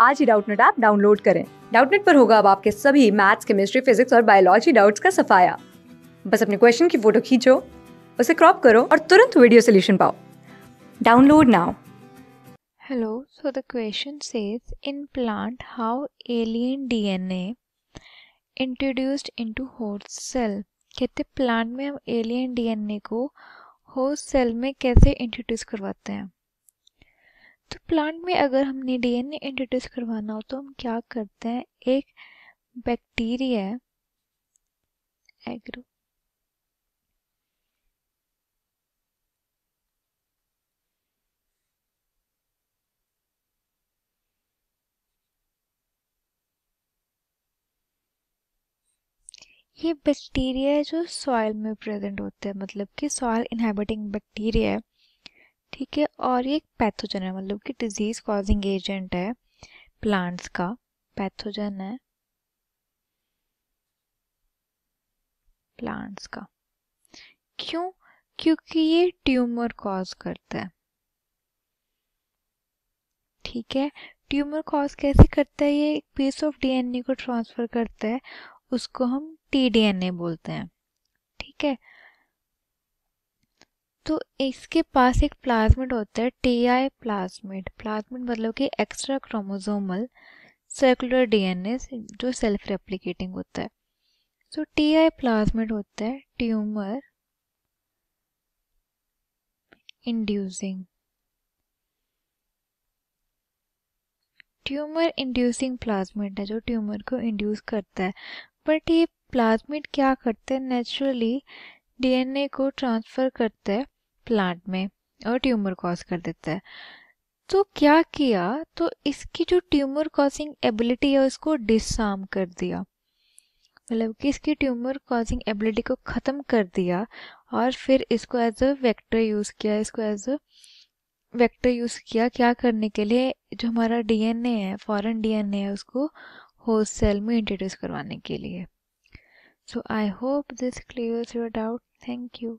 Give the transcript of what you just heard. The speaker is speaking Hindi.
आज ही डाउटनेट ऐप डाउनलोड करें डाउटनेट पर होगा अब आपके सभी मैथ्स केमिस्ट्री फिजिक्स और बायोलॉजी डाउट्स का सफाया बस अपने क्वेश्चन की फोटो खींचो उसे क्रॉप करो और तुरंत वीडियो सोल्यूशन पाओ download now hello so the question says in plant how alien DNA introduced into host cell कहते प्लांट में हम एलियन डीएनए को होस्ट सेल में कैसे इंट्रोड्यूस करवाते हैं तो प्लांट में अगर हमने डीएनए इंट्रोड्यूस करवाना हो तो हम क्या करते हैं एक बैक्टीरिया एग्रो ये बैक्टीरिया है जो सॉइल में प्रेजेंट होते हैं मतलब कि सॉइल इनहेबिटिंग बैक्टीरिया है ठीक है और ये पैथोजन है मतलब कि डिजीज़ कॉजिंग एजेंट है प्लांट्स का पैथोजन है प्लांट्स का क्यों क्योंकि ये ट्यूमर कॉज करता है ठीक है ट्यूमर कॉज कैसे करता है ये एक पीस ऑफ डीएनए को ट्रांसफर करता है उसको हम टीडीएनए बोलते हैं ठीक है तो इसके पास एक प्लाज्मिड होता है टी आई प्लाज्मिड प्लाज्मिड मतलब कि एक्स्ट्रा क्रोमोजोमल सर्कुलर डीएनए जो सेल्फ रेप्लिकेटिंग होता है सो टी आई प्लाज्मिड होता है tumour inducing tumour inducing plasmid है जो ट्यूमर को इंड्यूस करता है बट ये प्लाज्मिड क्या करते हैं नेचुरली डीएनए को ट्रांसफ़र करता है प्लांट में और ट्यूमर कॉज कर देता है तो क्या किया तो इसकी जो ट्यूमर कॉजिंग एबिलिटी है उसको डिसआर्म कर दिया मतलब कि इसकी ट्यूमर कॉजिंग एबिलिटी को ख़त्म कर दिया और फिर इसको एज अ वेक्टर यूज़ किया इसको एज अ वेक्टर यूज़ किया क्या करने के लिए जो हमारा डीएनए है फॉरेन डीएनए है उसको होस्ट सेल में इंट्रोड्यूस करवाने के लिए so I hope this clears your doubt thank you